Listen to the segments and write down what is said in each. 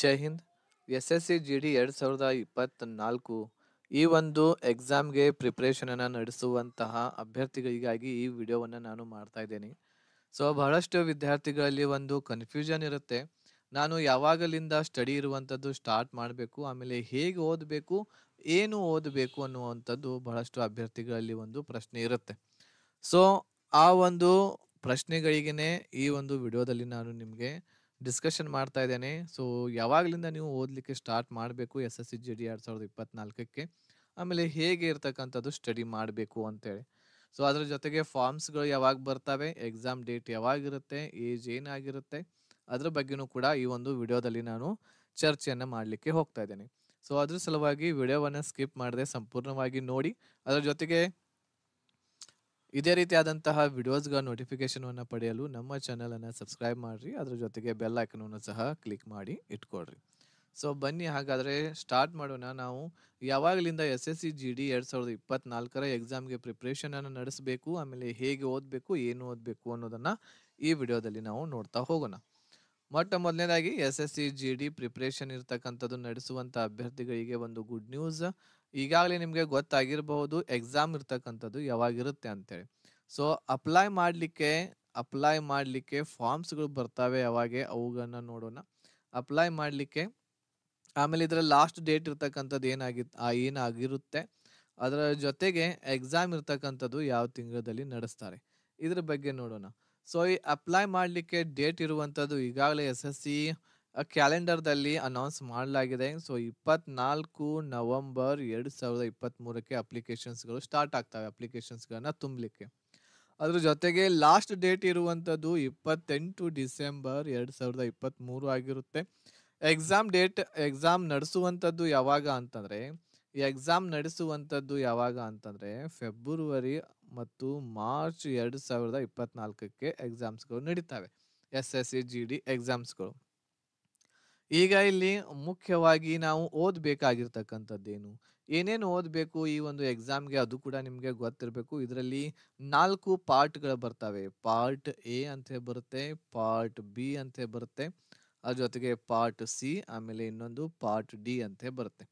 ಜೈ ಹಿಂದ್ S S C G D ಎರಡು ಸಾವಿರದ ಇಪ್ಪತ್ತ್ ನಾಲ್ಕು ಈ ಒಂದು ಎಕ್ಸಾಮ್ಗೆ ಪ್ರಿಪ್ರೇಷನನ್ನು ನಡೆಸುವಂತಹ ಅಭ್ಯರ್ಥಿಗಳಿಗಾಗಿ ಈ ವಿಡಿಯೋವನ್ನು ನಾನು ಮಾಡ್ತಾ ಇದ್ದೇನೆ ಸೊ ಬಹಳಷ್ಟು ವಿದ್ಯಾರ್ಥಿಗಳಲ್ಲಿ ಒಂದು ಕನ್ಫ್ಯೂಷನ್ ಇರುತ್ತೆ ನಾನು ಯಾವಾಗಲಿಂದ ಸ್ಟಡಿ ಇರುವಂಥದ್ದು ಸ್ಟಾರ್ಟ್ ಮಾಡಬೇಕು ಆಮೇಲೆ ಹೇಗೆ ಓದಬೇಕು ಏನು ಓದಬೇಕು ಅನ್ನುವಂಥದ್ದು ಬಹಳಷ್ಟು ಅಭ್ಯರ್ಥಿಗಳಲ್ಲಿ ಒಂದು ಪ್ರಶ್ನೆ ಇರುತ್ತೆ ಸೊ ಆ ಒಂದು ಪ್ರಶ್ನೆಗಳಿಗೇ ಈ ಒಂದು ವಿಡಿಯೋದಲ್ಲಿ ನಾನು ನಿಮಗೆ ಡಿಸ್ಕಷನ್ ಮಾಡ್ತಾ ಇದ್ದೇನೆ ಸೊ ಯಾವಾಗಲಿಂದ ನೀವು ಓದಲಿಕ್ಕೆ ಸ್ಟಾರ್ಟ್ ಮಾಡಬೇಕು S S C G D ಎರಡು ಸಾವಿರದ ಇಪ್ಪತ್ನಾಲ್ಕಕ್ಕೆ ಆಮೇಲೆ ಹೇಗೆ ಇರ್ತಕ್ಕಂಥದ್ದು ಸ್ಟಡಿ ಮಾಡಬೇಕು ಅಂತೇಳಿ ಸೊ ಅದ್ರ ಜೊತೆಗೆ ಫಾರ್ಮ್ಸ್ಗಳು ಯಾವಾಗ ಬರ್ತವೆ ಎಕ್ಸಾಮ್ ಡೇಟ್ ಯಾವಾಗಿರುತ್ತೆ ಏಜ್ ಏನಾಗಿರುತ್ತೆ ಅದ್ರ ಬಗ್ಗೆನೂ ಕೂಡ ಈ ಒಂದು ವಿಡಿಯೋದಲ್ಲಿ ನಾನು ಚರ್ಚೆಯನ್ನು ಮಾಡಲಿಕ್ಕೆ ಹೋಗ್ತಾ ಇದ್ದೇನೆ ಸೊ ಅದ್ರ ಸಲುವಾಗಿ ವಿಡಿಯೋವನ್ನು ಸ್ಕಿಪ್ ಮಾಡದೆ ಸಂಪೂರ್ಣವಾಗಿ ನೋಡಿ ಅದರ ಜೊತೆಗೆ ಇದೇ ರೀತಿಯಾದಂತಹ ವಿಡಿಯೋಸ್ಗಳ ಅನ್ನು ಪಡೆಯಲು ನಮ್ಮ ಅನ್ನು ಸಬ್ಸ್ಕ್ರೈಬ್ ಮಾಡಿರಿ ಅದ್ರ ಜೊತೆಗೆ ಬೆಲ್ ಅನ್ನು ಸಹ ಕ್ಲಿಕ್ ಮಾಡಿ ಇಟ್ಕೊಳ್ರಿ ಸೊ ಬನ್ನಿ ಹಾಗಾದರೆ ಸ್ಟಾರ್ಟ್ ಮಾಡೋಣ ನಾವು ಯಾವಾಗಲಿಂದ S S C G D ಎರಡು ಸಾವಿರದ ಇಪ್ಪತ್ನಾಲ್ಕರ ಎಕ್ಸಾಮ್ಗೆ ಅನ್ನು ನಡೆಸಬೇಕು ಆಮೇಲೆ ಹೇಗೆ ಓದಬೇಕು ಏನು ಓದಬೇಕು ಅನ್ನೋದನ್ನ ಈ ವಿಡಿಯೋದಲ್ಲಿ ನಾವು ನೋಡ್ತಾ ಹೋಗೋಣ ಮೊಟ್ಟ ಮೊದಲನೇದಾಗಿ S S C G D preparation ಇರತಕ್ಕಂಥದ್ದು ನಡೆಸುವಂಥ ಅಭ್ಯರ್ಥಿಗಳಿಗೆ ಒಂದು ಗುಡ್ ನ್ಯೂಸ್ ಈಗಾಗಲೇ ನಿಮಗೆ ಗೊತ್ತಾಗಿರಬಹುದು ಎಕ್ಸಾಮ್ ಇರ್ತಕ್ಕಂಥದ್ದು ಯಾವಾಗಿರುತ್ತೆ ಅಂತೇಳಿ ಸೊ ಅಪ್ಲೈ ಮಾಡಲಿಕ್ಕೆ ಅಪ್ಲೈ ಮಾಡಲಿಕ್ಕೆ ಫಾರ್ಮ್ಸ್ಗಳು ಬರ್ತವೆ ಯಾವಾಗೆ ಅವುಗಳನ್ನು ನೋಡೋಣ ಅಪ್ಲೈ ಮಾಡಲಿಕ್ಕೆ ಆಮೇಲೆ ಇದರ ಲಾಸ್ಟ್ ಡೇಟ್ ಇರ್ತಕ್ಕಂಥದ್ದು ಏನಾಗಿ ಏನಾಗಿರುತ್ತೆ ಅದರ ಜೊತೆಗೆ ಎಕ್ಸಾಮ್ ಇರ್ತಕ್ಕಂಥದ್ದು ಯಾವ ತಿಂಗಳಲ್ಲಿ ನಡೆಸ್ತಾರೆ ಇದ್ರ ಬಗ್ಗೆ ನೋಡೋಣ ಸೊ ಈ ಅಪ್ಲೈ ಮಾಡಲಿಕ್ಕೆ ಡೇಟ್ ಇರುವಂಥದ್ದು ಈಗಾಗಲೇ ಎಸ್ ಎಸ್ ಸಿ ಕ್ಯಾಲೆಂಡರ್ದಲ್ಲಿ ಅನೌನ್ಸ್ ಮಾಡಲಾಗಿದೆ ಸೊ ಇಪ್ಪತ್ನಾಲ್ಕು ನವಂಬರ್ ಎರಡು ಸಾವಿರದ ಇಪ್ಪತ್ತ್ಮೂರಕ್ಕೆ ಅಪ್ಲಿಕೇಶನ್ಸ್ಗಳು ಸ್ಟಾರ್ಟ್ ಆಗ್ತವೆ ಅಪ್ಲಿಕೇಶನ್ಸ್ಗಳನ್ನು ತುಂಬಲಿಕ್ಕೆ ಅದ್ರ ಜೊತೆಗೆ ಲಾಸ್ಟ್ ಡೇಟ್ ಇರುವಂಥದ್ದು ಇಪ್ಪತ್ತೆಂಟು ಡಿಸೆಂಬರ್ ಎರಡು ಸಾವಿರದ ಇಪ್ಪತ್ತ್ಮೂರು ಆಗಿರುತ್ತೆ ಎಕ್ಸಾಮ್ ಡೇಟ್ ಎಕ್ಸಾಮ್ ನಡೆಸುವಂಥದ್ದು ಯಾವಾಗ ಅಂತಂದರೆ ಎಕ್ಸಾಮ್ ನಡೆಸುವಂಥದ್ದು ಯಾವಾಗ ಅಂತಂದರೆ ಫೆಬ್ರವರಿ ಮತ್ತು ಮಾರ್ಚ್ ಎರಡು ಸಾವಿರದ ಇಪ್ಪತ್ತ್ನಾಲ್ಕಕ್ಕೆ ಎಕ್ಸಾಮ್ಸ್ಗಳು ನಡೀತವೆ S S C G D ಎಕ್ಸಾಮ್ಸ್ಗಳು ಈಗ ಇಲ್ಲಿ ಮುಖ್ಯವಾಗಿ ನಾವು ಓದ್ಬೇಕಾಗಿರ್ತಕ್ಕಂಥದ್ದೇನು ಏನೇನು ಓದಬೇಕು ಈ ಒಂದು ಎಕ್ಸಾಮ್ಗೆ ಅದು ಕೂಡ ನಿಮಗೆ ಗೊತ್ತಿರಬೇಕು ಇದರಲ್ಲಿ ನಾಲ್ಕು ಪಾರ್ಟ್ಗಳು ಬರ್ತವೆ ಪಾರ್ಟ್ ಎ ಅಂತ ಬರುತ್ತೆ ಪಾರ್ಟ್ ಬಿ ಅಂತ ಬರುತ್ತೆ ಅದ್ರ ಜೊತೆಗೆ ಪಾರ್ಟ್ ಸಿ ಆಮೇಲೆ ಇನ್ನೊಂದು ಪಾರ್ಟ್ ಡಿ ಅಂತ ಬರುತ್ತೆ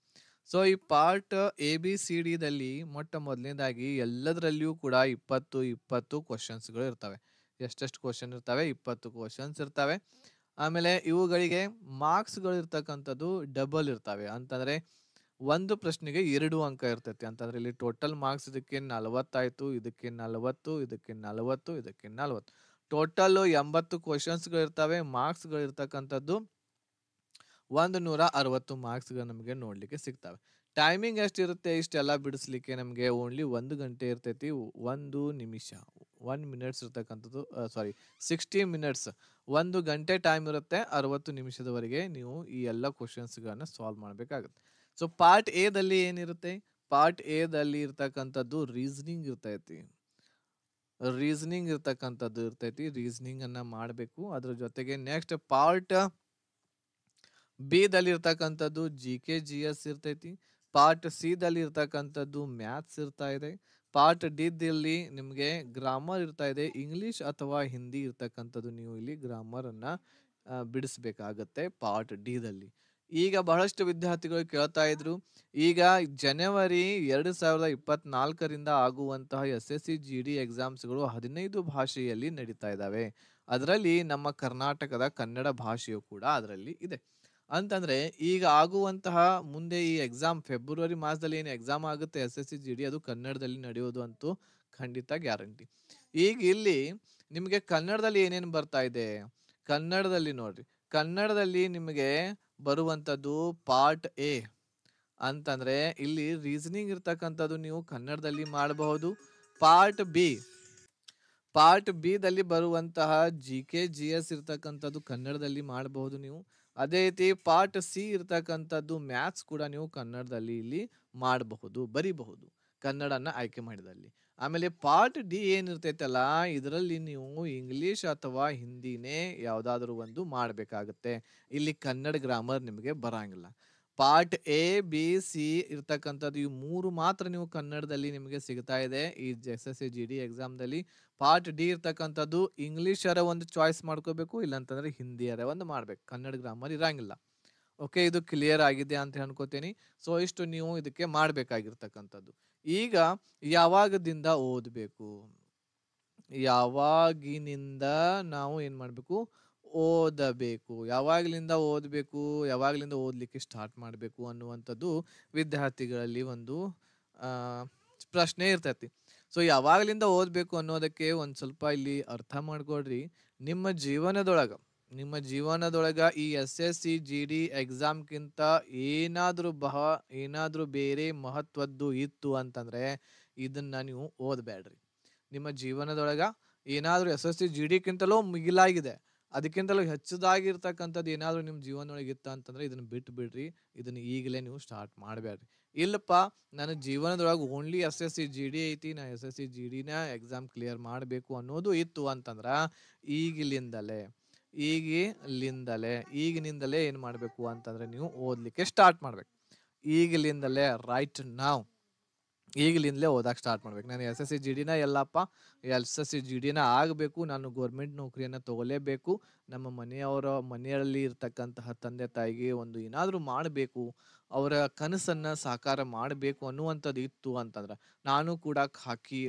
ಸೊ ಈ part A B C D ದಲ್ಲಿ ಮೊಟ್ಟ ಮೊದಲನೇದಾಗಿ ಎಲ್ಲದರಲ್ಲಿಯೂ ಕೂಡ ಇಪ್ಪತ್ತು ಇಪ್ಪತ್ತು ಕ್ವಶನ್ಸ್ಗಳು ಇರ್ತವೆ ಎಷ್ಟೆಷ್ಟು ಕ್ವಶನ್ ಇರ್ತವೆ ಇಪ್ಪತ್ತು ಕ್ವಶನ್ಸ್ ಇರ್ತವೆ ಆಮೇಲೆ ಇವುಗಳಿಗೆ ಗಳು ಇರ್ತಕ್ಕಂಥದ್ದು ಡಬಲ್ ಇರ್ತವೆ ಅಂತಂದರೆ ಒಂದು ಪ್ರಶ್ನೆಗೆ ಎರಡು ಅಂಕ ಇರ್ತೈತಿ ಅಂತಂದ್ರೆ ಇಲ್ಲಿ ಟೋಟಲ್ ಮಾರ್ಕ್ಸ್ ಇದಕ್ಕೆ ನಲವತ್ತಾಯಿತು ಇದಕ್ಕೆ ನಲವತ್ತು ಇದಕ್ಕೆ ನಲವತ್ತು ಇದಕ್ಕೆ ನಲವತ್ತು ಟೋಟಲ್ ಎಂಬತ್ತು ಕ್ವಶನ್ಸ್ಗಳು ಇರ್ತವೆ ಮಾರ್ಕ್ಸ್ಗಳು ಇರ್ತಕ್ಕಂಥದ್ದು ಒಂದು ನೂರ ಅರವತ್ತು ಮಾರ್ಕ್ಸ್ಗಳು ನಮಗೆ ನೋಡಲಿಕ್ಕೆ ಸಿಗ್ತವೆ ಟೈಮಿಂಗ್ ಎಷ್ಟಿರುತ್ತೆ ಇಷ್ಟೆಲ್ಲ ಬಿಡಿಸ್ಲಿಕ್ಕೆ ನಮಗೆ ಓನ್ಲಿ ಒಂದು ಗಂಟೆ ಇರ್ತೈತಿ ಒಂದು ನಿಮಿಷ ಒನ್ ಮಿನಿಟ್ಸ್ ಇರ್ತಕ್ಕಂಥದ್ದು ಸಾರಿ ಸಿಕ್ಸ್ಟಿ ಮಿನಿಟ್ಸ್ ಒಂದು ಗಂಟೆ ಟೈಮ್ ಇರುತ್ತೆ ಅರವತ್ತು ನಿಮಿಷದವರೆಗೆ ನೀವು ಈ ಎಲ್ಲ ಕ್ವಶನ್ಸ್ಗಳನ್ನು ಸಾಲ್ವ್ ಮಾಡಬೇಕಾಗುತ್ತೆ ಸೊ ಪಾರ್ಟ್ ಎದಲ್ಲಿ ಏನಿರುತ್ತೆ ಪಾರ್ಟ್ ಎದಲ್ಲಿ ಇರ್ತಕ್ಕಂಥದ್ದು ರೀಸನಿಂಗ್ ಇರ್ತೈತಿ ರೀಸನಿಂಗ್ ಇರ್ತಕ್ಕಂಥದ್ದು ಇರ್ತೈತಿ ರೀಸನಿಂಗನ್ನು ಮಾಡಬೇಕು ಅದ್ರ ಜೊತೆಗೆ ನೆಕ್ಸ್ಟ್ ಪಾರ್ಟ್ ಬಿ ದಲ್ಲಿ ಇರ್ತಕ್ಕಂಥದ್ದು ಜಿ ಕೆ ಜಿ ಎಸ್ ಇರ್ತೈತಿ ಪಾರ್ಟ್ ದಲ್ಲಿ ಇರ್ತಕ್ಕಂಥದ್ದು ಮ್ಯಾಥ್ಸ್ ಇರ್ತಾ ಇದೆ ಪಾರ್ಟ್ ದಲ್ಲಿ ನಿಮಗೆ ಗ್ರಾಮರ್ ಇರ್ತಾ ಇದೆ ಇಂಗ್ಲೀಷ್ ಅಥವಾ ಹಿಂದಿ ಇರ್ತಕ್ಕಂಥದ್ದು ನೀವು ಇಲ್ಲಿ ಗ್ರಾಮರನ್ನು ಬಿಡಿಸ್ಬೇಕಾಗತ್ತೆ ಪಾರ್ಟ್ ಡಿದಲ್ಲಿ ಈಗ ಬಹಳಷ್ಟು ವಿದ್ಯಾರ್ಥಿಗಳು ಕೇಳ್ತಾ ಇದ್ರು ಈಗ ಜನವರಿ ಎರಡು ಸಾವಿರದ ಇಪ್ಪತ್ನಾಲ್ಕರಿಂದ ಆಗುವಂತಹ S S C G D ಎಕ್ಸಾಮ್ಸ್ಗಳು ಹದಿನೈದು ಭಾಷೆಯಲ್ಲಿ ನಡೀತಾ ಇದ್ದಾವೆ ಅದರಲ್ಲಿ ನಮ್ಮ ಕರ್ನಾಟಕದ ಕನ್ನಡ ಭಾಷೆಯು ಕೂಡ ಅದರಲ್ಲಿ ಇದೆ ಅಂತಂದ್ರೆ ಈಗ ಆಗುವಂತಹ ಮುಂದೆ ಈ ಎಕ್ಸಾಮ್ ಫೆಬ್ರವರಿ ಮಾಸದಲ್ಲಿ ಏನು ಎಕ್ಸಾಮ್ ಆಗುತ್ತೆ S S C G D ಅದು ಕನ್ನಡದಲ್ಲಿ ನಡೆಯೋದು ಅಂತೂ ಖಂಡಿತ ಗ್ಯಾರಂಟಿ ಈಗ ಇಲ್ಲಿ ನಿಮಗೆ ಕನ್ನಡದಲ್ಲಿ ಏನೇನು ಬರ್ತಾ ಇದೆ ಕನ್ನಡದಲ್ಲಿ ನೋಡ್ರಿ ಕನ್ನಡದಲ್ಲಿ ನಿಮಗೆ ಬರುವಂಥದ್ದು ಪಾರ್ಟ್ ಎ ಅಂತಂದ್ರೆ ಇಲ್ಲಿ ರೀಸನಿಂಗ್ ಇರ್ತಕ್ಕಂಥದ್ದು ನೀವು ಕನ್ನಡದಲ್ಲಿ ಮಾಡಬಹುದು ಪಾರ್ಟ್ ಬಿ ಪಾರ್ಟ್ ಬಿ ದಲ್ಲಿ ಬರುವಂತಹ ಜಿ ಕೆ ಜಿ ಎಸ್ ಇರ್ತಕ್ಕಂಥದ್ದು ಕನ್ನಡದಲ್ಲಿ ಮಾಡಬಹುದು ನೀವು ಅದೇ ರೀತಿ ಪಾರ್ಟ್ ಸಿ ಇರ್ತಕ್ಕಂಥದ್ದು ಮ್ಯಾಥ್ಸ್ ಕೂಡ ನೀವು ಕನ್ನಡದಲ್ಲಿ ಇಲ್ಲಿ ಮಾಡಬಹುದು ಬರಿಬಹುದು ಕನ್ನಡನ ಆಯ್ಕೆ ಮಾಡಿದಲ್ಲಿ ಆಮೇಲೆ ಪಾರ್ಟ್ ಡಿ ಏನಿರ್ತೈತಲ್ಲ ಇದರಲ್ಲಿ ನೀವು ಇಂಗ್ಲೀಷ್ ಅಥವಾ ಹಿಂದಿನೇ ಯಾವುದಾದ್ರೂ ಒಂದು ಮಾಡಬೇಕಾಗತ್ತೆ ಇಲ್ಲಿ ಕನ್ನಡ ಗ್ರಾಮರ್ ನಿಮಗೆ ಬರಂಗಿಲ್ಲ ಪಾರ್ಟ್ ಎ ಬಿ ಸಿ ಇರ್ತಕ್ಕಂಥದ್ದು ಈ ಮೂರು ಮಾತ್ರ ನೀವು ಕನ್ನಡದಲ್ಲಿ ನಿಮಗೆ ಸಿಗ್ತಾ ಇದೆ ಈ S S C G D ಎಕ್ಸಾಮ್ದಲ್ಲಿ ಪಾರ್ಟ್ ಡಿ ಇರ್ತಕ್ಕಂಥದ್ದು ಇಂಗ್ಲೀಷರ ಒಂದು ಚಾಯ್ಸ್ ಮಾಡ್ಕೋಬೇಕು ಇಲ್ಲಾಂತಂದ್ರೆ ಹಿಂದಿಯರ ಒಂದು ಮಾಡ್ಬೇಕು ಕನ್ನಡ ಗ್ರಾಮರ್ ಇರಂಗಿಲ್ಲ ಓಕೆ ಇದು ಕ್ಲಿಯರ್ ಆಗಿದೆ ಅಂತ ಅನ್ಕೋತೀನಿ ಸೊ ಇಷ್ಟು ನೀವು ಇದಕ್ಕೆ ಮಾಡಬೇಕಾಗಿರ್ತಕ್ಕಂಥದ್ದು ಈಗ ಯಾವಾಗದಿಂದ ಓದಬೇಕು ಯಾವಾಗಿನಿಂದ ನಾವು ಏನು ಮಾಡಬೇಕು ಓದಬೇಕು ಯಾವಾಗಲಿಂದ ಓದಬೇಕು ಯಾವಾಗಲಿಂದ ಓದಲಿಕ್ಕೆ ಸ್ಟಾರ್ಟ್ ಮಾಡಬೇಕು ಅನ್ನುವಂಥದ್ದು ವಿದ್ಯಾರ್ಥಿಗಳಲ್ಲಿ ಒಂದು ಪ್ರಶ್ನೆ ಇರ್ತೈತಿ ಸೊ ಯಾವಾಗಲಿಂದ ಓದಬೇಕು ಅನ್ನೋದಕ್ಕೆ ಒಂದು ಸ್ವಲ್ಪ ಇಲ್ಲಿ ಅರ್ಥ ಮಾಡ್ಕೊಡ್ರಿ ನಿಮ್ಮ ಜೀವನದೊಳಗೆ ನಿಮ್ಮ ಜೀವನದೊಳಗೆ ಈ S S C G D ಎಕ್ಸಾಮ್ಗಿಂತ ಏನಾದರೂ ಬಹ ಏನಾದರೂ ಬೇರೆ ಮಹತ್ವದ್ದು ಇತ್ತು ಅಂತಂದರೆ ಇದನ್ನು ನೀವು ಓದಬೇಡ್ರಿ ನಿಮ್ಮ ಜೀವನದೊಳಗೆ ಏನಾದರೂ ಎಸ್ ಎಸ್ ಸಿ ಜಿ ಡಿಗಿಂತಲೂ ಮಿಗಿಲಾಗಿದೆ ಅದಕ್ಕಿಂತಲೂ ಹೆಚ್ಚದಾಗಿರ್ತಕ್ಕಂಥದ್ದು ಏನಾದರೂ ನಿಮ್ಮ ಜೀವನದೊಳಗೆ ಇತ್ತ ಅಂತಂದ್ರೆ ಇದನ್ನು ಬಿಟ್ಟು ಬಿಡ್ರಿ ಇದನ್ನ ಈಗಲೇ ನೀವು ಸ್ಟಾರ್ಟ್ ಮಾಡಬೇಡ್ರಿ ಇಲ್ಲಪ್ಪ ನನ್ನ ಜೀವನದೊಳಗೆ only S S C G D ಐತಿ ನಾ ಎಸ್ ಎಸ್ ಸಿ ಜಿ ಡಿನ ಎಕ್ಸಾಮ್ ಕ್ಲಿಯರ್ ಮಾಡಬೇಕು ಅನ್ನೋದು ಇತ್ತು ಅಂತಂದ್ರೆ ಈಗಿಲಿಂದಲೇ ಈಗಿಲಿಂದಲೇ ಈಗಿನಿಂದಲೇ ಏನು ಮಾಡಬೇಕು ಅಂತಂದ್ರೆ ನೀವು ಓದಲಿಕ್ಕೆ ಸ್ಟಾರ್ಟ್ ಮಾಡಬೇಕು ಈಗಲಿಂದಲೇ ರೈಟ್ ನಾವು ಈಗಲಿಂದಲೇ ಓದಕ್ಕೆ ಸ್ಟಾರ್ಟ್ ಮಾಡ್ಬೇಕು ನಾನು ಎಸ್ ಎಸ್ ಸಿ ಜಿ ಡಿನ ಎಲ್ಲಪ್ಪ ಎಸ್ ಎಸ್ ಸಿ ಜಿ ಡಿನ ಆಗಬೇಕು ನಾನು ಗೌರ್ಮೆಂಟ್ ನೌಕರಿಯನ್ನು ತಗೊಳ್ಳೇಬೇಕು ನಮ್ಮ ಮನೆಯವರ ಮನೆಯಲ್ಲಿ ಇರ್ತಕ್ಕಂತಹ ತಂದೆ ತಾಯಿಗೆ ಒಂದು ಏನಾದರೂ ಮಾಡಬೇಕು ಅವರ ಕನಸನ್ನು ಸಾಕಾರ ಮಾಡಬೇಕು ಅನ್ನುವಂಥದ್ದು ಇತ್ತು ಅಂತಂದ್ರೆ ನಾನು ಕೂಡ ಹಾಕಿ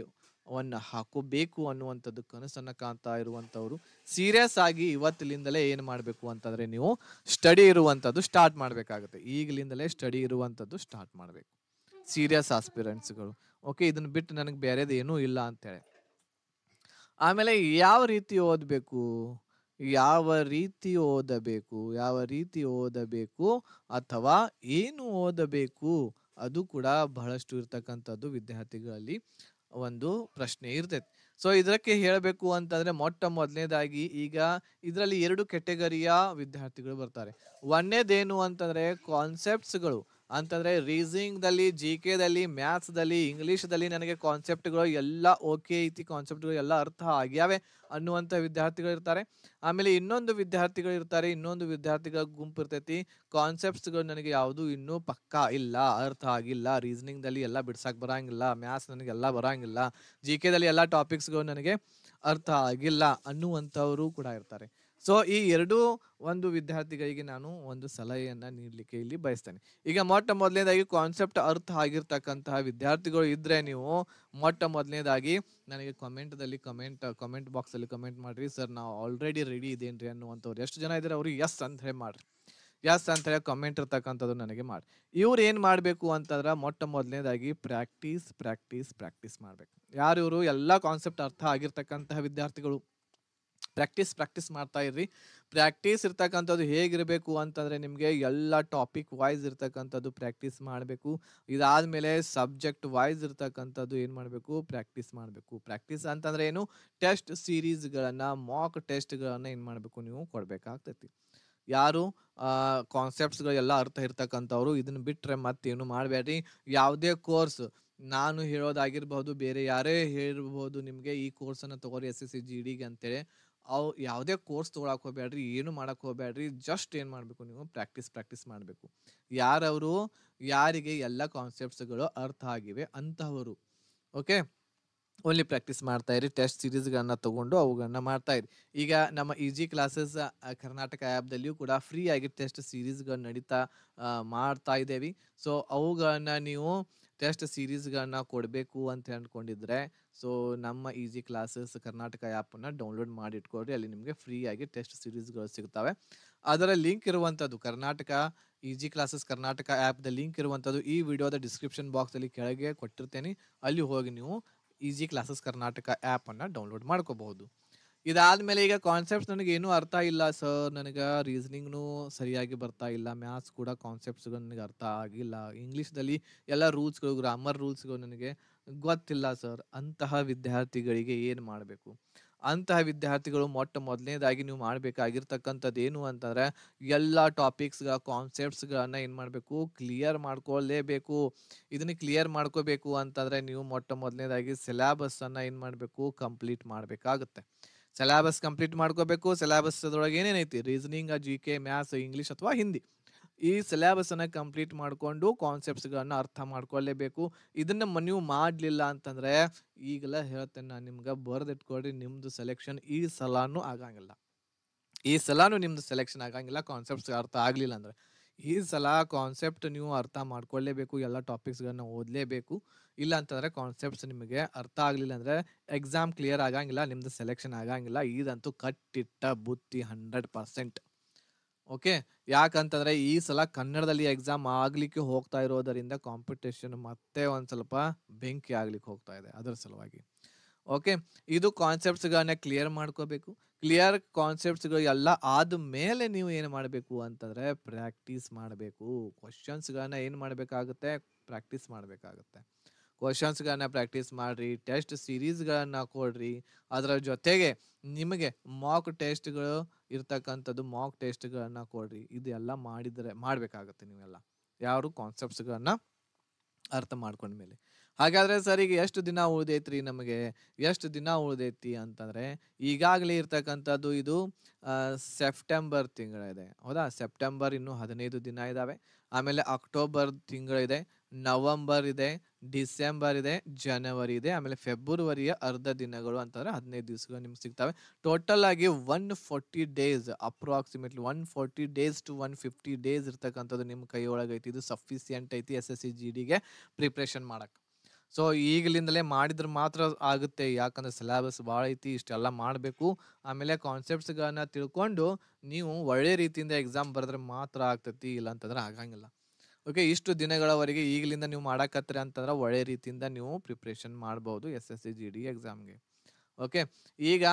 ಅವನ್ನು ಹಾಕೋಬೇಕು ಅನ್ನುವಂಥದ್ದು ಕನಸನ್ನು ಕಾಣ್ತಾ ಇರುವಂಥವ್ರು ಸೀರಿಯಸ್ ಆಗಿ ಇವತ್ತಿನಿಂದಲೇ ಏನು ಮಾಡಬೇಕು ಅಂತಂದರೆ ನೀವು ಸ್ಟಡಿ ಇರುವಂಥದ್ದು ಸ್ಟಾರ್ಟ್ ಮಾಡಬೇಕಾಗುತ್ತೆ ಈಗಲಿಂದಲೇ ಸ್ಟಡಿ ಇರುವಂಥದ್ದು ಸ್ಟಾರ್ಟ್ ಮಾಡಬೇಕು ಸೀರಿಯಸ್ ಆಸ್ಪಿರೆಂಟ್ಸ್ಗಳು ಓಕೆ ಇದನ್ನು ಬಿಟ್ಟು ನನಗೆ ಬೇರೆದು ಏನೂ ಇಲ್ಲ ಅಂತೇಳಿ ಆಮೇಲೆ ಯಾವ ರೀತಿ ಓದಬೇಕು ಯಾವ ರೀತಿ ಓದಬೇಕು ಯಾವ ರೀತಿ ಓದಬೇಕು ಅಥವಾ ಏನು ಓದಬೇಕು ಅದು ಕೂಡ ಬಹಳಷ್ಟು ಇರ್ತಕ್ಕಂಥದ್ದು ವಿದ್ಯಾರ್ಥಿಗಳಲ್ಲಿ ಒಂದು ಪ್ರಶ್ನೆ ಇರ್ತೈತೆ ಸೊ ಇದಕ್ಕೆ ಹೇಳಬೇಕು ಅಂತಂದ್ರೆ ಮೊಟ್ಟ ಮೊದಲನೇದಾಗಿ ಈಗ ಇದರಲ್ಲಿ ಎರಡು ಕೆಟಗರಿಯ ವಿದ್ಯಾರ್ಥಿಗಳು ಬರ್ತಾರೆ ಒಂದೇದೇನು ಅಂತಂದ್ರೆ ಕಾನ್ಸೆಪ್ಟ್ಸ್ಗಳು ಅಂತಂದರೆ ರೀಸನಿಂಗ್ದಲ್ಲಿ ಜಿ ಕೆ ದಲ್ಲಿ ಇಂಗ್ಲಿಷ್ ಇಂಗ್ಲೀಷ್ದಲ್ಲಿ ನನಗೆ ಕಾನ್ಸೆಪ್ಟ್ಗಳು ಎಲ್ಲ ಓಕೆ ಐತಿ ಕಾನ್ಸೆಪ್ಟ್ಗಳು ಎಲ್ಲ ಅರ್ಥ ಆಗ್ಯಾವೆ ಅನ್ನುವಂಥ ಇರ್ತಾರೆ ಆಮೇಲೆ ಇನ್ನೊಂದು ವಿದ್ಯಾರ್ಥಿಗಳು ಇರ್ತಾರೆ ಇನ್ನೊಂದು ವಿದ್ಯಾರ್ಥಿಗಳ ಗುಂಪು ಇರ್ತೈತಿ ಕಾನ್ಸೆಪ್ಟ್ಸ್ಗಳು ನನಗೆ ಯಾವುದು ಇನ್ನೂ ಪಕ್ಕಾ ಇಲ್ಲ ಅರ್ಥ ಆಗಿಲ್ಲ ರೀಸನಿಂಗ್ದಲ್ಲಿ ಎಲ್ಲ ಬಿಡ್ಸಕ್ಕೆ ಬರೋಂಗಿಲ್ಲ ಮ್ಯಾಥ್ಸ್ ನನಗೆಲ್ಲ ಬರೋಂಗಿಲ್ಲ ಜಿ ಕೆ ದಲ್ಲಿ ಎಲ್ಲ ಟಾಪಿಕ್ಸ್ಗಳು ನನಗೆ ಅರ್ಥ ಆಗಿಲ್ಲ ಅನ್ನುವಂಥವರು ಕೂಡ ಇರ್ತಾರೆ ಸೊ ಈ ಎರಡೂ ಒಂದು ವಿದ್ಯಾರ್ಥಿಗಳಿಗೆ ನಾನು ಒಂದು ಸಲಹೆಯನ್ನು ನೀಡಲಿಕ್ಕೆ ಇಲ್ಲಿ ಬಯಸ್ತೇನೆ ಈಗ ಮೊಟ್ಟ ಮೊದಲನೇದಾಗಿ ಕಾನ್ಸೆಪ್ಟ್ ಅರ್ಥ ಆಗಿರ್ತಕ್ಕಂತಹ ವಿದ್ಯಾರ್ಥಿಗಳು ಇದ್ದರೆ ನೀವು ಮೊಟ್ಟ ಮೊದಲನೇದಾಗಿ ನನಗೆ ಕಮೆಂಟ್ದಲ್ಲಿ ಕಮೆಂಟ್ ಕಮೆಂಟ್ ಬಾಕ್ಸಲ್ಲಿ ಕಮೆಂಟ್ ಮಾಡಿರಿ ಸರ್ ನಾವು ಆಲ್ರೆಡಿ ರೆಡಿ ಇದೇನ್ರಿ ಅನ್ನುವಂಥವ್ರು ಎಷ್ಟು ಜನ ಇದ್ದಾರೆ ಅವ್ರಿಗೆ ಎಸ್ ಅಂತ ಹೇಳಿ ಮಾಡಿರಿ ಎಸ್ ಅಂತ ಹೇಳಿ ಕಮೆಂಟ್ ಇರ್ತಕ್ಕಂಥದ್ದು ನನಗೆ ಮಾಡಿ ಇವ್ರು ಏನು ಮಾಡಬೇಕು ಅಂತಂದ್ರೆ ಮೊಟ್ಟ ಮೊದಲನೇದಾಗಿ ಪ್ರಾಕ್ಟೀಸ್ ಪ್ರಾಕ್ಟೀಸ್ ಪ್ರಾಕ್ಟೀಸ್ ಮಾಡಬೇಕು ಯಾರು ಇವರು ಎಲ್ಲ ಕಾನ್ಸೆಪ್ಟ್ ಅರ್ಥ ಆಗಿರ್ತಕ್ಕಂತಹ ವಿದ್ಯಾರ್ಥಿಗಳು ಪ್ರಾಕ್ಟೀಸ್ ಪ್ರಾಕ್ಟೀಸ್ ಮಾಡ್ತಾ ಇರ್ರಿ ಪ್ರಾಕ್ಟೀಸ್ ಇರ್ತಕ್ಕಂಥದ್ದು ಹೇಗಿರಬೇಕು ಅಂತಂದರೆ ನಿಮಗೆ ಎಲ್ಲ ಟಾಪಿಕ್ ವೈಸ್ ಇರ್ತಕ್ಕಂಥದ್ದು ಪ್ರಾಕ್ಟೀಸ್ ಮಾಡಬೇಕು ಮೇಲೆ ಸಬ್ಜೆಕ್ಟ್ ವೈಸ್ ಇರ್ತಕ್ಕಂಥದ್ದು ಏನು ಮಾಡಬೇಕು ಪ್ರಾಕ್ಟೀಸ್ ಮಾಡಬೇಕು ಪ್ರಾಕ್ಟೀಸ್ ಅಂತಂದರೆ ಏನು ಟೆಸ್ಟ್ ಸೀರೀಸ್ಗಳನ್ನು ಮಾಕ್ ಟೆಸ್ಟ್ಗಳನ್ನು ಏನು ಮಾಡಬೇಕು ನೀವು ಕೊಡಬೇಕಾಗ್ತೈತಿ ಯಾರು ಕಾನ್ಸೆಪ್ಟ್ಸ್ಗಳೆಲ್ಲ ಅರ್ಥ ಇರ್ತಕ್ಕಂಥವ್ರು ಇದನ್ನು ಬಿಟ್ಟರೆ ಮತ್ತೇನು ಮಾಡಬೇಡ್ರಿ ಯಾವುದೇ ಕೋರ್ಸ್ ನಾನು ಹೇಳೋದಾಗಿರ್ಬೋದು ಬೇರೆ ಯಾರೇ ಹೇಳಿರ್ಬೋದು ನಿಮಗೆ ಈ ಕೋರ್ಸನ್ನು ತಗೋರಿ ಎಸ್ ಎಸ್ ಸಿ ಜಿ ಡಿಗೆ ಅಂತೇಳಿ ಅವು ಯಾವುದೇ ಕೋರ್ಸ್ ತೊಗೊಳಕ್ ಹೋಗ್ಬೇಡ್ರಿ ಏನು ಮಾಡಕ್ ಹೋಗ್ಬೇಡ್ರಿ ಜಸ್ಟ್ ಏನು ಮಾಡಬೇಕು ನೀವು ಪ್ರಾಕ್ಟೀಸ್ ಪ್ರಾಕ್ಟೀಸ್ ಮಾಡಬೇಕು ಯಾರವರು ಯಾರಿಗೆ ಎಲ್ಲ ಕಾನ್ಸೆಪ್ಟ್ಸ್ಗಳು ಅರ್ಥ ಆಗಿವೆ ಅಂತಹವರು ಓಕೆ ಓನ್ಲಿ ಪ್ರಾಕ್ಟೀಸ್ ಮಾಡ್ತಾ ಇರಿ ಟೆಸ್ಟ್ ಸೀರೀಸ್ಗಳನ್ನ ತಗೊಂಡು ಅವುಗಳನ್ನ ಮಾಡ್ತಾ ಇರಿ ಈಗ ನಮ್ಮ ಈಜಿ ಕ್ಲಾಸಸ್ ಕರ್ನಾಟಕ ಆ್ಯಪ್ದಲ್ಲಿಯೂ ಕೂಡ ಫ್ರೀ ಆಗಿ ಟೆಸ್ಟ್ ಸೀರೀಸ್ಗಳು ನಡೀತಾ ಮಾಡ್ತಾ ಇದ್ದೇವೆ ಸೊ ಅವುಗಳನ್ನ ನೀವು ಟೆಸ್ಟ್ ಸೀರೀಸ್ಗಳನ್ನ ಕೊಡಬೇಕು ಅಂತ ಅಂದ್ಕೊಂಡಿದ್ರೆ ಸೊ ನಮ್ಮ ಈಸಿ ಕ್ಲಾಸಸ್ ಕರ್ನಾಟಕ ಆ್ಯಪನ್ನು ಡೌನ್ಲೋಡ್ ಮಾಡಿ ಇಟ್ಕೊಳ್ರಿ ಅಲ್ಲಿ ನಿಮಗೆ ಫ್ರೀಯಾಗಿ ಟೆಸ್ಟ್ ಸಿರೀಸ್ಗಳು ಸಿಗ್ತವೆ ಅದರ ಲಿಂಕ್ ಇರುವಂಥದ್ದು ಕರ್ನಾಟಕ ಈಜಿ ಕ್ಲಾಸಸ್ ಕರ್ನಾಟಕ ಆ್ಯಪ್ದ ಲಿಂಕ್ ಇರುವಂಥದ್ದು ಈ ವಿಡಿಯೋದ ಡಿಸ್ಕ್ರಿಪ್ಷನ್ ಬಾಕ್ಸಲ್ಲಿ ಕೆಳಗೆ ಕೊಟ್ಟಿರ್ತೇನೆ ಅಲ್ಲಿ ಹೋಗಿ ನೀವು ಈಜಿ ಕ್ಲಾಸಸ್ ಕರ್ನಾಟಕ ಆ್ಯಪನ್ನು ಡೌನ್ಲೋಡ್ ಮಾಡ್ಕೋಬಹುದು ಇದಾದ ಮೇಲೆ ಈಗ ಕಾನ್ಸೆಪ್ಟ್ಸ್ ನನಗೆ ಏನೂ ಅರ್ಥ ಇಲ್ಲ ಸರ್ ನನಗೆ ರೀಸನಿಂಗ್ನು ಸರಿಯಾಗಿ ಬರ್ತಾ ಇಲ್ಲ ಮ್ಯಾಥ್ಸ್ ಕೂಡ ಕಾನ್ಸೆಪ್ಟ್ಸ್ಗಳು ನನಗೆ ಅರ್ಥ ಆಗಿಲ್ಲ ಇಂಗ್ಲೀಷ್ದಲ್ಲಿ ಎಲ್ಲ ರೂಲ್ಸ್ಗಳು ಗ್ರಾಮರ್ ರೂಲ್ಸ್ಗಳು ನನಗೆ ಗೊತ್ತಿಲ್ಲ ಸರ್ ಅಂತಹ ವಿದ್ಯಾರ್ಥಿಗಳಿಗೆ ಏನು ಮಾಡಬೇಕು ಅಂತಹ ವಿದ್ಯಾರ್ಥಿಗಳು ಮೊಟ್ಟ ಮೊದಲನೇದಾಗಿ ನೀವು ಮಾಡಬೇಕಾಗಿರ್ತಕ್ಕಂಥದ್ದು ಏನು ಅಂತಂದರೆ ಎಲ್ಲ ಟಾಪಿಕ್ಸ್ಗಳ ಕಾನ್ಸೆಪ್ಟ್ಸ್ಗಳನ್ನು ಏನು ಮಾಡಬೇಕು ಕ್ಲಿಯರ್ ಮಾಡ್ಕೊಳ್ಳೇಬೇಕು ಇದನ್ನು ಕ್ಲಿಯರ್ ಮಾಡ್ಕೋಬೇಕು ಅಂತಂದರೆ ನೀವು ಮೊಟ್ಟ ಮೊದಲನೇದಾಗಿ ಸಿಲೆಬಸ್ಸನ್ನು ಏನು ಮಾಡಬೇಕು ಕಂಪ್ಲೀಟ್ ಮಾಡಬೇಕಾಗುತ್ತೆ ಸಿಲೆಬಸ್ ಕಂಪ್ಲೀಟ್ ಮಾಡ್ಕೋಬೇಕು ಸಿಲೆಬಸ್ ಅದರೊಳಗೆ ಏನೇನೈತಿ reasoning G K maths English ಅಥವಾ ಹಿಂದಿ ಈ ಸಿಲೆಬಸನ್ನು ಕಂಪ್ಲೀಟ್ ಮಾಡಿಕೊಂಡು ಕಾನ್ಸೆಪ್ಟ್ಸ್ಗಳನ್ನು ಅರ್ಥ ಮಾಡ್ಕೊಳ್ಳೇಬೇಕು ಇದನ್ನು ನೀವು ಮಾಡಲಿಲ್ಲ ಅಂತಂದರೆ ಈಗೆಲ್ಲ ಹೇಳ್ತೇನೆ ನಾನು ನಿಮ್ಗೆ ಬರೆದಿಟ್ಕೊಡ್ರಿ ನಿಮ್ಮದು ಸೆಲೆಕ್ಷನ್ ಈ ಸಲನೂ ಆಗಂಗಿಲ್ಲ ಈ ಸಲನೂ ನಿಮ್ಮದು ಸೆಲೆಕ್ಷನ್ ಆಗಂಗಿಲ್ಲ ಕಾನ್ಸೆಪ್ಟ್ಸ್ ಅರ್ಥ ಆಗಲಿಲ್ಲ ಅಂದ್ರೆ ಈ ಸಲ ಕಾನ್ಸೆಪ್ಟ್ ನೀವು ಅರ್ಥ ಮಾಡ್ಕೊಳ್ಳೇಬೇಕು ಎಲ್ಲ ಟಾಪಿಕ್ಸ್ಗಳನ್ನ ಓದಲೇಬೇಕು ಇಲ್ಲ ಅಂತಂದರೆ ಕಾನ್ಸೆಪ್ಟ್ಸ್ ನಿಮಗೆ ಅರ್ಥ ಆಗಲಿಲ್ಲ ಅಂದರೆ ಎಕ್ಸಾಮ್ ಕ್ಲಿಯರ್ ಆಗಂಗಿಲ್ಲ ನಿಮ್ಮದು ಸೆಲೆಕ್ಷನ್ ಆಗಂಗಿಲ್ಲ ಇದಂತೂ ಕಟ್ಟಿಟ್ಟ ಬುತ್ತಿ ಹಂಡ್ರೆಡ್ ಪರ್ಸೆಂಟ್ ಓಕೆ ಯಾಕಂತಂದ್ರೆ ಈ ಸಲ ಕನ್ನಡದಲ್ಲಿ ಎಕ್ಸಾಮ್ ಆಗ್ಲಿಕ್ಕೆ ಹೋಗ್ತಾ ಇರೋದರಿಂದ ಕಾಂಪಿಟೇಷನ್ ಮತ್ತೆ ಒಂದ್ ಸ್ವಲ್ಪ ಬೆಂಕಿ ಆಗ್ಲಿಕ್ಕೆ ಹೋಗ್ತಾ ಇದೆ ಅದರ ಸಲುವಾಗಿ ಓಕೆ ಇದು ಕಾನ್ಸೆಪ್ಟ್ಸ್ಗಳನ್ನ ಕ್ಲಿಯರ್ ಮಾಡ್ಕೋಬೇಕು ಕ್ಲಿಯರ್ ಕಾನ್ಸೆಪ್ಟ್ಸ್ಗಳು ಎಲ್ಲ ಆದ ಮೇಲೆ ನೀವು ಏನು ಮಾಡಬೇಕು ಅಂತಂದ್ರೆ ಪ್ರಾಕ್ಟೀಸ್ ಮಾಡಬೇಕು ಕ್ವಶನ್ಸ್ಗಳನ್ನ ಏನು ಮಾಡಬೇಕಾಗುತ್ತೆ ಪ್ರಾಕ್ಟೀಸ್ ಮಾಡಬೇಕಾಗುತ್ತೆ ಕ್ವಶನ್ಸ್ಗಳನ್ನ ಪ್ರಾಕ್ಟೀಸ್ ಮಾಡ್ರಿ ಟೆಸ್ಟ್ ಸೀರೀಸ್ಗಳನ್ನು ಕೊಡ್ರಿ ಅದರ ಜೊತೆಗೆ ನಿಮಗೆ ಮಾಕ್ ಟೆಸ್ಟ್ಗಳು ಇರ್ತಕ್ಕಂಥದ್ದು ಮಾಕ್ ಟೆಸ್ಟ್ಗಳನ್ನು ಕೊಡ್ರಿ ಇದೆಲ್ಲ ಮಾಡಿದ್ರೆ ಮಾಡಬೇಕಾಗತ್ತೆ ನೀವೆಲ್ಲ ಯಾರು ಕಾನ್ಸೆಪ್ಟ್ಸ್ಗಳನ್ನ ಅರ್ಥ ಮಾಡ್ಕೊಂಡ್ಮೇಲೆ ಹಾಗಾದ್ರೆ ಸರ್ ಈಗ ಎಷ್ಟು ದಿನ ಉಳಿದೈತ್ರಿ ನಮಗೆ ಎಷ್ಟು ದಿನ ಉಳಿದೈತಿ ಅಂತಂದ್ರೆ ಈಗಾಗಲೇ ಇರ್ತಕ್ಕಂಥದ್ದು ಇದು ಸೆಪ್ಟೆಂಬರ್ ತಿಂಗಳಿದೆ ಹೌದಾ ಸೆಪ್ಟೆಂಬರ್ ಇನ್ನು ಹದಿನೈದು ದಿನ ಇದ್ದಾವೆ ಆಮೇಲೆ ಅಕ್ಟೋಬರ್ ತಿಂಗಳಿದೆ ನವಂಬರ್ ಇದೆ ಡಿಸೆಂಬರ್ ಇದೆ ಜನವರಿ ಇದೆ ಆಮೇಲೆ ಫೆಬ್ರವರಿಯ ಅರ್ಧ ದಿನಗಳು ಅಂತಂದ್ರೆ ಹದಿನೈದು ದಿವಸಗಳು ನಿಮ್ಗೆ ಸಿಗ್ತವೆ ಟೋಟಲ್ ಆಗಿ one forty days approximately one forty days to one fifty days ಇರ್ತಕ್ಕಂಥದ್ದು ನಿಮ್ಮ ಕೈ ಐತಿ ಇದು ಸಫಿಸಿಯಂಟ್ ಐತಿ ಎಸ್ ಎಸ್ ಸಿ ಜಿ ಡಿಗೆ ಪ್ರಿಪ್ರೇಷನ್ ಮಾಡಕ್ಕೆ ಸೊ ಈಗಲಿಂದಲೇ ಮಾಡಿದ್ರೆ ಮಾತ್ರ ಆಗುತ್ತೆ ಯಾಕಂದ್ರೆ ಸಿಲೆಬಸ್ ಭಾಳ ಐತಿ ಇಷ್ಟೆಲ್ಲ ಮಾಡಬೇಕು ಆಮೇಲೆ ಕಾನ್ಸೆಪ್ಟ್ಸ್ಗಳನ್ನ ತಿಳ್ಕೊಂಡು ನೀವು ಒಳ್ಳೆ ರೀತಿಯಿಂದ ಎಕ್ಸಾಮ್ ಬರೆದ್ರೆ ಮಾತ್ರ ಆಗ್ತೈತಿ ಇಲ್ಲ ಅಂತಂದ್ರೆ ಆಗಂಗಿಲ್ಲ ಓಕೆ ಇಷ್ಟು ದಿನಗಳವರೆಗೆ ಈಗಲಿಂದ ನೀವು ಮಾಡಕತ್ತೀರಿ ಅಂತಂದ್ರೆ ಒಳ್ಳೆ ರೀತಿಯಿಂದ ನೀವು ಪ್ರಿಪ್ರೇಷನ್ ಮಾಡ್ಬೋದು S S C G D ಎಕ್ಸಾಮ್ಗೆ ಓಕೆ ಈಗ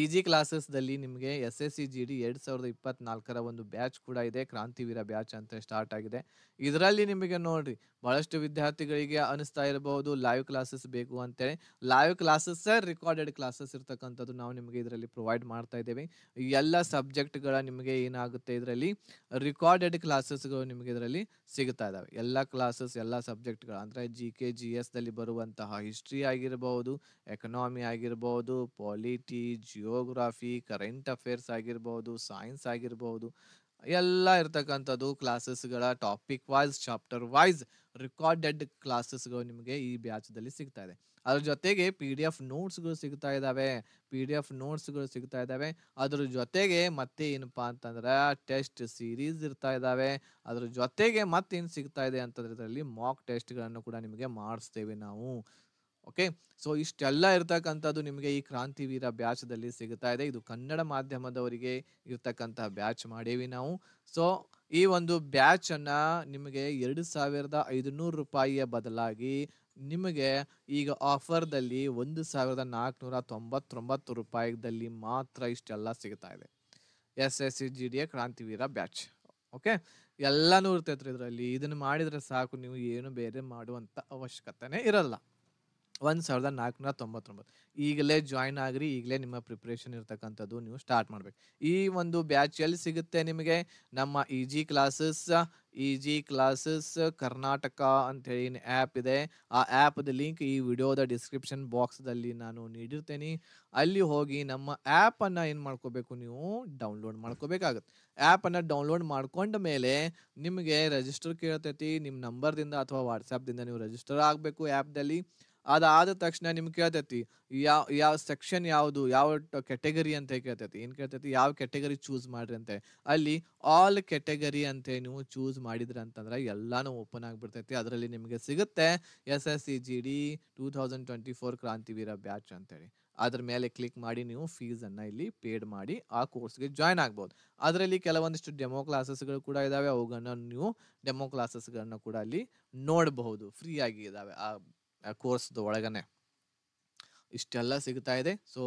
ಈಜಿ ಕ್ಲಾಸಸ್ದಲ್ಲಿ ನಿಮಗೆ S S C G D ಎರಡು ಸಾವಿರದ ಇಪ್ಪತ್ನಾಲ್ಕರ ಒಂದು ಬ್ಯಾಚ್ ಕೂಡ ಇದೆ ಕ್ರಾಂತಿವೀರ ಬ್ಯಾಚ್ ಅಂತ ಸ್ಟಾರ್ಟ್ ಆಗಿದೆ ಇದರಲ್ಲಿ ನಿಮಗೆ ನೋಡಿರಿ ಬಹಳಷ್ಟು ವಿದ್ಯಾರ್ಥಿಗಳಿಗೆ ಅನಿಸ್ತಾ ಇರಬಹುದು ಲೈವ್ ಕ್ಲಾಸಸ್ ಬೇಕು ಅಂತೇಳಿ ಲೈವ್ ಕ್ಲಾಸಸ್ ರೆಕಾರ್ಡೆಡ್ ಕ್ಲಾಸಸ್ ಇರ್ತಕ್ಕಂಥದ್ದು ನಾವು ನಿಮಗೆ ಇದರಲ್ಲಿ ಪ್ರೊವೈಡ್ ಮಾಡ್ತಾ ಇದ್ದೇವೆ ಎಲ್ಲ ಸಬ್ಜೆಕ್ಟ್ಗಳ ನಿಮಗೆ ಏನಾಗುತ್ತೆ ಇದರಲ್ಲಿ ರೆಕಾರ್ಡೆಡ್ ಕ್ಲಾಸಸ್ಗಳು ನಿಮಗೆ ಇದರಲ್ಲಿ ಸಿಗ್ತಾ ಇದ್ದಾವೆ ಎಲ್ಲ ಕ್ಲಾಸಸ್ ಎಲ್ಲ ಸಬ್ಜೆಕ್ಟ್ಗಳು ಅಂದರೆ ಜಿ ಕೆ ಜಿ ಎಸ್ದಲ್ಲಿ ಬರುವಂತಹ ಹಿಸ್ಟ್ರಿ ಆಗಿರಬಹುದು ಎಕನಾಮಿ ಆಗಿರಬಹುದು ಪಾಲಿಟಿ ಜಿಯೋಗ್ರಫಿ ಕರೆಂಟ್ ಅಫೇರ್ಸ್ ಆಗಿರ್ಬೋದು ಸೈನ್ಸ್ ಆಗಿರ್ಬೋದು ಎಲ್ಲ ಇರ್ತಕ್ಕಂಥದ್ದು ಕ್ಲಾಸಸ್ಗಳ topic wise chapter wise recorded ಕ್ಲಾಸಸ್ಗಳು ನಿಮಗೆ ಈ ಬ್ಯಾಚ್ದಲ್ಲಿ ಸಿಗ್ತಾ ಇದೆ ಅದ್ರ ಜೊತೆಗೆ ಪಿ ಡಿ ಎಫ್ ನೋಟ್ಸ್ಗಳು ಸಿಗ್ತಾ ಇದ್ದಾವೆ ಪಿ ಡಿ ಎಫ್ ನೋಟ್ಸ್ಗಳು ಸಿಗ್ತಾ ಇದ್ದಾವೆ ಅದ್ರ ಜೊತೆಗೆ ಮತ್ತೆ ಏನಪ್ಪ ಅಂತಂದ್ರೆ ಟೆಸ್ಟ್ ಸೀರೀಸ್ ಇರ್ತಾ ಇದ್ದಾವೆ ಅದ್ರ ಜೊತೆಗೆ ಮತ್ತೇನು ಸಿಗ್ತಾ ಇದೆ ಅಂತಂದ್ರೆ ಇದರಲ್ಲಿ ಮಾಕ್ ಟೆಸ್ಟ್ಗಳನ್ನು ಕೂಡ ನಿಮಗೆ ಮಾಡಿಸ್ತೇವೆ ನಾವು ಓಕೆ ಸೊ ಇಷ್ಟೆಲ್ಲ ಇರ್ತಕ್ಕಂಥದ್ದು ನಿಮಗೆ ಈ ಕ್ರಾಂತಿವೀರ ಬ್ಯಾಚ್ದಲ್ಲಿ ಸಿಗುತ್ತಾ ಇದೆ ಇದು ಕನ್ನಡ ಮಾಧ್ಯಮದವರಿಗೆ ಇರ್ತಕ್ಕಂತಹ ಬ್ಯಾಚ್ ಮಾಡೀವಿ ನಾವು ಸೊ ಈ ಒಂದು ಬ್ಯಾಚನ್ನು ನಿಮಗೆ ಎರಡು ಸಾವಿರದ ಐದುನೂರು ರೂಪಾಯಿಯ ಬದಲಾಗಿ ನಿಮಗೆ ಈಗ ಆಫರ್ದಲ್ಲಿ ಒಂದು ಸಾವಿರದ ನಾಲ್ಕುನೂರ ತೊಂಬತ್ತೊಂಬತ್ತು ರೂಪಾಯಿದಲ್ಲಿ ಮಾತ್ರ ಇಷ್ಟೆಲ್ಲ ಸಿಗ್ತಾ ಇದೆ S S C G D a Krantiveer batch okay ಎಲ್ಲನೂ ಇರ್ತೈತ್ರಿ ಇದರಲ್ಲಿ ಇದನ್ನು ಮಾಡಿದರೆ ಸಾಕು ನೀವು ಏನು ಬೇರೆ ಮಾಡುವಂಥ ಅವಶ್ಯಕತೆನೇ ಇರಲ್ಲ ಒಂದು ಸಾವಿರದ ನಾಲ್ಕುನೂರ ತೊಂಬತ್ತೊಂಬತ್ತು ಈಗಲೇ ಜಾಯ್ನ್ ಆಗಿರಿ ಈಗಲೇ ನಿಮ್ಮ ಪ್ರಿಪ್ರೇಷನ್ ಇರ್ತಕ್ಕಂಥದ್ದು ನೀವು ಸ್ಟಾರ್ಟ್ ಮಾಡಬೇಕು ಈ ಒಂದು ಬ್ಯಾಚ್ ಎಲ್ಲಿ ಸಿಗುತ್ತೆ ನಿಮಗೆ ನಮ್ಮ E G classes E G classes Karnataka ಅಂತೇಳಿ ಆ್ಯಪ್ ಇದೆ ಆ ಆ್ಯಪ್ದ ಲಿಂಕ್ ಈ ವಿಡಿಯೋದ ಡಿಸ್ಕ್ರಿಪ್ಷನ್ ಬಾಕ್ಸ್ದಲ್ಲಿ ನಾನು ನೀಡಿರ್ತೇನೆ ಅಲ್ಲಿ ಹೋಗಿ ನಮ್ಮ ಆ್ಯಪನ್ನು ಏನು ಮಾಡ್ಕೋಬೇಕು ನೀವು ಡೌನ್ಲೋಡ್ ಮಾಡ್ಕೋಬೇಕಾಗತ್ತೆ ಆ್ಯಪನ್ನು ಡೌನ್ಲೋಡ್ ಮಾಡ್ಕೊಂಡ ಮೇಲೆ ನಿಮಗೆ ರಿಜಿಸ್ಟರ್ ಕೇಳ್ತೈತಿ ನಿಮ್ಮ ನಂಬರ್ದಿಂದ ಅಥವಾ ವಾಟ್ಸಪ್ದಿಂದ ನೀವು ರಿಜಿಸ್ಟರ್ ಆಗಬೇಕು ಆ್ಯಪ್ದಲ್ಲಿ ಅದಾದ ತಕ್ಷಣ ನಿಮ್ಗೆ ಕೇಳ್ತೈತಿ ಯಾವ ಯಾವ ಸೆಕ್ಷನ್ ಯಾವುದು ಯಾವ ಕೆಟಗರಿ ಅಂತ ಕೇಳ್ತೈತಿ ಏನು ಕೇಳ್ತೈತಿ ಯಾವ ಕೆಟಗರಿ ಚೂಸ್ ಮಾಡ್ರಿ ಅಂತೆ ಅಲ್ಲಿ ಆಲ್ ಕೆಟಗರಿ ಅಂತ ನೀವು ಚೂಸ್ ಮಾಡಿದ್ರಿ ಅಂತಂದ್ರೆ ಎಲ್ಲಾನು ಓಪನ್ ಆಗಿಬಿಡ್ತೈತಿ ಅದರಲ್ಲಿ ನಿಮಗೆ ಸಿಗುತ್ತೆ S S C G D two thousand twenty four Krantiveer batch ಅಂತೇಳಿ ಅದ್ರ ಮೇಲೆ ಕ್ಲಿಕ್ ಮಾಡಿ ನೀವು ಫೀಸ್ ಅನ್ನ ಇಲ್ಲಿ ಪೇಡ್ ಮಾಡಿ ಆ ಕೋರ್ಸ್ಗೆ ಜಾಯ್ನ್ ಆಗ್ಬೋದು ಅದರಲ್ಲಿ ಕೆಲವೊಂದಿಷ್ಟು ಡೆಮೋ ಕ್ಲಾಸಸ್ಗಳು ಕೂಡ ಇದಾವೆ ಅವುಗಳನ್ನು ನೀವು ಡೆಮೋ ಗಳನ್ನ ಕೂಡ ಅಲ್ಲಿ ನೋಡಬಹುದು ಆಗಿ ಇದಾವೆ ಆ ಕೋರ್ಸ್ದು ಒಳಗನೆ ಇಷ್ಟೆಲ್ಲ ಸಿಗ್ತಾ ಇದೆ ಸೊ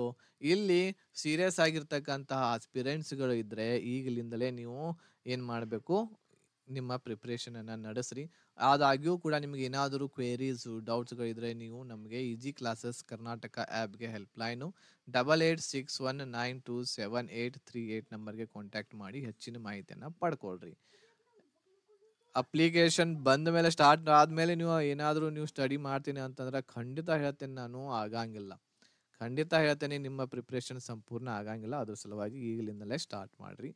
ಇಲ್ಲಿ ಸೀರಿಯಸ್ ಆಗಿರ್ತಕ್ಕಂತಹ ಆಸ್ಪಿರೆಂಟ್ಸ್ಗಳು ಇದ್ದರೆ ಈಗಲಿಂದಲೇ ನೀವು ಏನು ಮಾಡಬೇಕು ನಿಮ್ಮ ಪ್ರಿಪ್ರೇಷನನ್ನು ನಡೆಸ್ರಿ ಆದಾಗ್ಯೂ ಕೂಡ ನಿಮಗೆ ಏನಾದರೂ ಕ್ವೇರೀಸು ಡೌಟ್ಸ್ಗಳಿದ್ದರೆ ನೀವು ನಮಗೆ ಈಜಿ ಕ್ಲಾಸಸ್ ಕರ್ನಾಟಕ ಆ್ಯಪ್ಗೆ helpline double eight six one nine two seven eight three eight ನಂಬರ್ಗೆ ಕಾಂಟ್ಯಾಕ್ಟ್ ಮಾಡಿ ಹೆಚ್ಚಿನ ಮಾಹಿತಿಯನ್ನು ಪಡ್ಕೊಳ್ರಿ ಅಪ್ಲಿಕೇಶನ್ ಬಂದ ಮೇಲೆ ಸ್ಟಾರ್ಟ್ ಆದಮೇಲೆ ನೀವು ಏನಾದರೂ ನೀವು ಸ್ಟಡಿ ಮಾಡ್ತೀನಿ ಅಂತಂದ್ರೆ ಖಂಡಿತ ಹೇಳ್ತೇನೆ ನಾನು ಆಗಂಗಿಲ್ಲ ಖಂಡಿತ ಹೇಳ್ತೇನೆ ನಿಮ್ಮ ಪ್ರಿಪ್ರೇಷನ್ ಸಂಪೂರ್ಣ ಆಗಂಗಿಲ್ಲ ಅದ್ರ ಸಲುವಾಗಿ ಈಗಲಿಂದಲೇ ಸ್ಟಾರ್ಟ್ ಮಾಡಿರಿ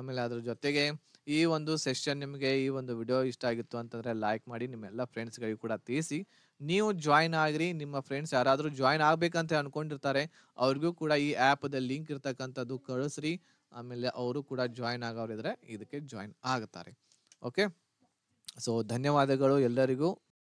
ಆಮೇಲೆ ಅದ್ರ ಜೊತೆಗೆ ಈ ಒಂದು ಸೆಷನ್ ನಿಮಗೆ ಈ ಒಂದು ವಿಡಿಯೋ ಇಷ್ಟ ಆಗಿತ್ತು ಅಂತಂದರೆ ಲೈಕ್ ಮಾಡಿ ನಿಮ್ಮೆಲ್ಲ ಫ್ರೆಂಡ್ಸ್ಗಳಿಗೂ ಕೂಡ ತಿಳಿಸಿ ನೀವು ಜಾಯ್ನ್ ಆಗಿರಿ ನಿಮ್ಮ ಫ್ರೆಂಡ್ಸ್ ಯಾರಾದರೂ ಜಾಯ್ನ್ ಆಗಬೇಕಂತ ಅನ್ಕೊಂಡಿರ್ತಾರೆ ಅವ್ರಿಗೂ ಕೂಡ ಈ ಆ್ಯಪ್ದ ಲಿಂಕ್ ಇರ್ತಕ್ಕಂಥದ್ದು ಕಳಿಸ್ರಿ ಆಮೇಲೆ ಅವರು ಕೂಡ ಜಾಯ್ನ್ ಆಗೋರಿದ್ರೆ ಇದಕ್ಕೆ ಜಾಯ್ನ್ ಆಗುತ್ತಾರೆ ಓಕೆ ಸೊ ಧನ್ಯವಾದಗಳು ಎಲ್ಲರಿಗೂ